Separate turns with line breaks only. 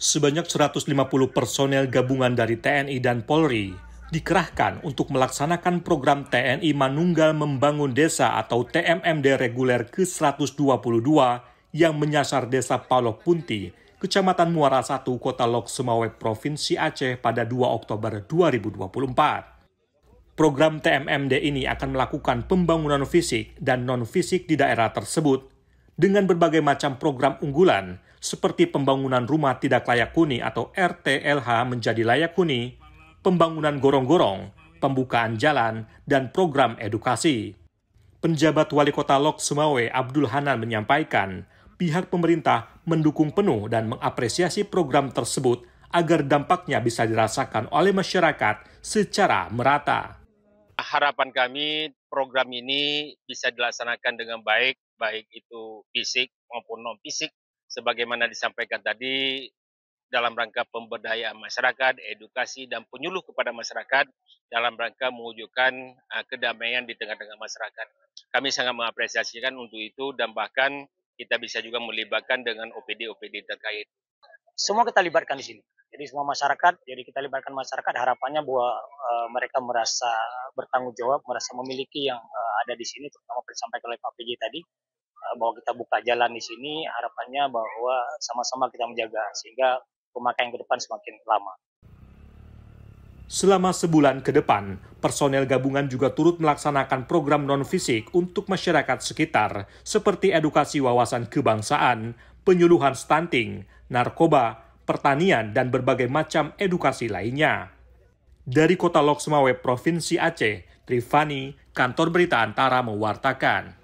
Sebanyak 150 personel gabungan dari TNI dan Polri dikerahkan untuk melaksanakan program TNI Manunggal Membangun Desa atau TMMD Reguler ke-122 yang menyasar Desa Palok Punti, Kecamatan Muara Satu, Kota Lok Semawe, Provinsi Aceh pada 2 Oktober 2024. Program TMMD ini akan melakukan pembangunan fisik dan non-fisik di daerah tersebut dengan berbagai macam program unggulan seperti pembangunan rumah tidak layak huni atau RTLH menjadi layak huni, pembangunan gorong-gorong, pembukaan jalan, dan program edukasi. Penjabat Wali Kota Lok Sumawe Abdul Hanan menyampaikan, pihak pemerintah mendukung penuh dan mengapresiasi program tersebut agar dampaknya bisa dirasakan oleh masyarakat secara merata.
Harapan kami program ini bisa dilaksanakan dengan baik baik itu fisik maupun non fisik sebagaimana disampaikan tadi dalam rangka pemberdayaan masyarakat, edukasi dan penyuluh kepada masyarakat dalam rangka mewujudkan uh, kedamaian di tengah-tengah masyarakat. Kami sangat mengapresiasikan untuk itu dan bahkan kita bisa juga melibatkan dengan OPD-OPD terkait.
Semua kita libatkan di sini. Jadi semua masyarakat, jadi kita libatkan masyarakat harapannya bahwa uh, eh, mereka merasa bertanggung jawab, merasa memiliki yang uh, ada di sini, terutama disampaikan oleh Pak PJ tadi bahwa kita buka jalan di sini harapannya bahwa sama-sama kita menjaga sehingga pemakaian ke depan semakin lama.
Selama sebulan ke depan, personel gabungan juga turut melaksanakan program non-fisik untuk masyarakat sekitar, seperti edukasi wawasan kebangsaan, penyuluhan stunting, narkoba, pertanian, dan berbagai macam edukasi lainnya. Dari kota Loksmawe, Provinsi Aceh, Trivani, kantor berita Antara mewartakan.